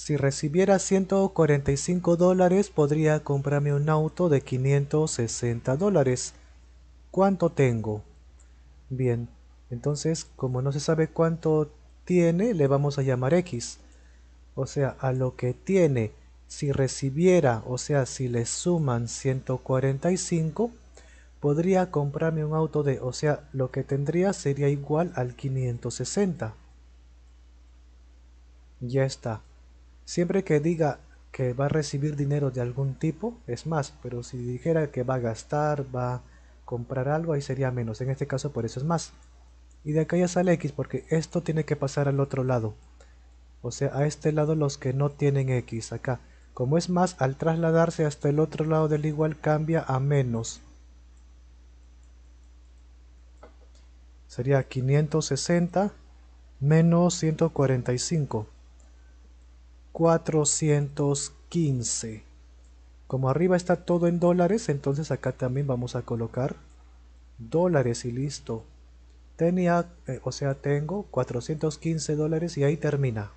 Si recibiera 145 dólares podría comprarme un auto de 560 dólares. ¿Cuánto tengo? Bien, entonces como no se sabe cuánto tiene, le vamos a llamar X. O sea, a lo que tiene, si recibiera, o sea, si le suman 145, podría comprarme un auto de, o sea, lo que tendría sería igual al 560. Ya está. Siempre que diga que va a recibir dinero de algún tipo, es más, pero si dijera que va a gastar, va a comprar algo, ahí sería menos. En este caso por eso es más. Y de acá ya sale X porque esto tiene que pasar al otro lado. O sea, a este lado los que no tienen X acá. Como es más, al trasladarse hasta el otro lado del igual cambia a menos. Sería 560 menos 145. 415. Como arriba está todo en dólares, entonces acá también vamos a colocar dólares y listo. Tenía, eh, o sea, tengo 415 dólares y ahí termina.